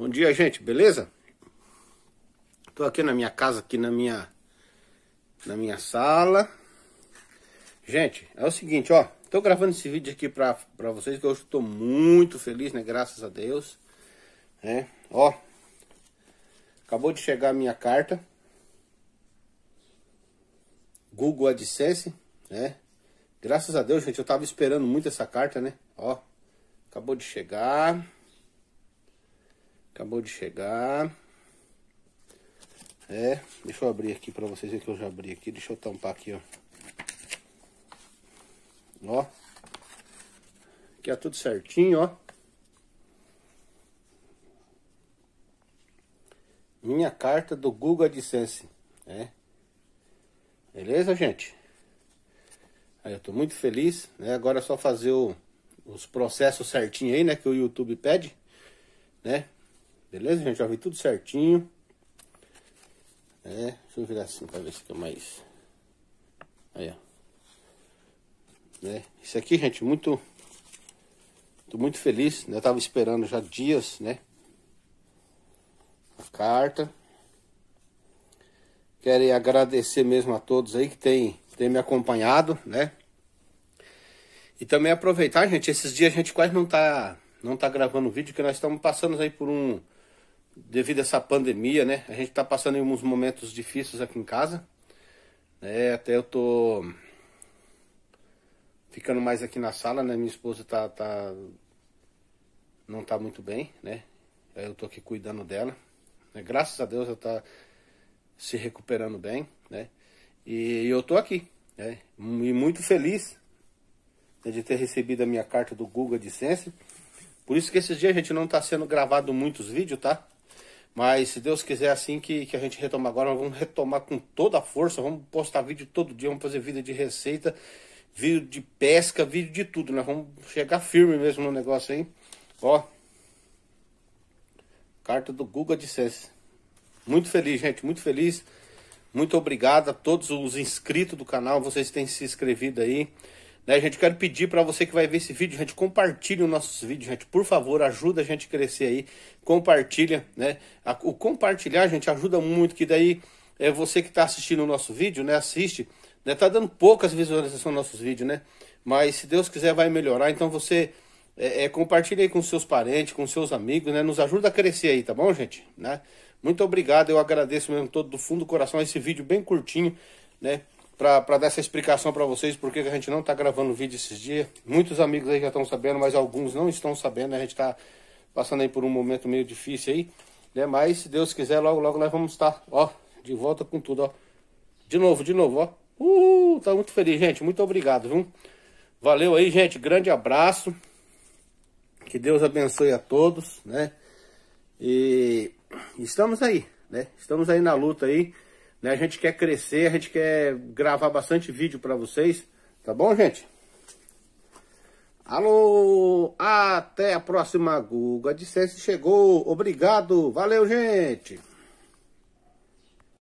Bom dia, gente, beleza? Tô aqui na minha casa, aqui na minha na minha sala. Gente, é o seguinte, ó, tô gravando esse vídeo aqui pra, pra vocês que eu estou muito feliz, né, graças a Deus. É, ó, acabou de chegar a minha carta. Google AdSense, né? Graças a Deus, gente, eu tava esperando muito essa carta, né? Ó, acabou de chegar. Acabou de chegar. É, deixa eu abrir aqui pra vocês ver é que eu já abri aqui. Deixa eu tampar aqui, ó. Ó. Aqui é tudo certinho, ó. Minha carta do Google AdSense, né? Beleza, gente? Aí eu tô muito feliz, né? Agora é só fazer o, os processos certinho aí, né? Que o YouTube pede, né? Beleza, gente? Já vi tudo certinho. É, deixa eu virar assim pra ver se fica mais... Aí, ó. É, isso aqui, gente, muito... Tô muito feliz, né? Eu tava esperando já dias, né? A carta. Quero agradecer mesmo a todos aí que tem, tem me acompanhado, né? E também aproveitar, gente, esses dias a gente quase não tá, não tá gravando vídeo, que nós estamos passando aí por um devido a essa pandemia, né? A gente tá passando em uns momentos difíceis aqui em casa. É, até eu tô ficando mais aqui na sala, né? Minha esposa tá, tá não tá muito bem, né? Eu tô aqui cuidando dela. Né? Graças a Deus ela tá se recuperando bem, né? E, eu tô aqui, né? E muito feliz né, de ter recebido a minha carta do Google AdSense. Por isso que esses dias a gente não tá sendo gravado muitos vídeos, tá? Mas se Deus quiser, assim que, que a gente retomar agora, vamos retomar com toda a força, vamos postar vídeo todo dia, vamos fazer vídeo de receita, vídeo de pesca, vídeo de tudo, né? Vamos chegar firme mesmo no negócio aí. Ó, carta do Google AdSense. Muito feliz, gente, muito feliz. Muito obrigado a todos os inscritos do canal, vocês têm se inscrevido aí. Né, gente, quero pedir para você que vai ver esse vídeo, gente, compartilhe os nossos vídeos, gente, por favor, ajuda a gente a crescer aí, compartilha, né? o compartilhar, gente, ajuda muito, que daí é você que está assistindo o nosso vídeo, né? Assiste, né? Tá dando poucas visualizações nos nossos vídeos, né? Mas se Deus quiser vai melhorar, então você é, é, compartilha aí com seus parentes, com seus amigos, né? Nos ajuda a crescer aí, tá bom, gente? Né? Muito obrigado, eu agradeço mesmo todo do fundo do coração esse vídeo bem curtinho, né? para dar essa explicação para vocês porque a gente não está gravando vídeo esses dias. Muitos amigos aí já estão sabendo, mas alguns não estão sabendo. Né? A gente está passando aí por um momento meio difícil aí, né? Mas se Deus quiser, logo, logo nós vamos estar, tá, ó, de volta com tudo, ó. De novo, de novo, ó. Uh, tá muito feliz, gente. Muito obrigado, viu? Valeu aí, gente. Grande abraço. Que Deus abençoe a todos, né? E estamos aí, né? Estamos aí na luta aí. Né? A gente quer crescer, a gente quer gravar bastante vídeo para vocês, tá bom, gente? Alô, até a próxima, Google A chegou. Obrigado, valeu, gente.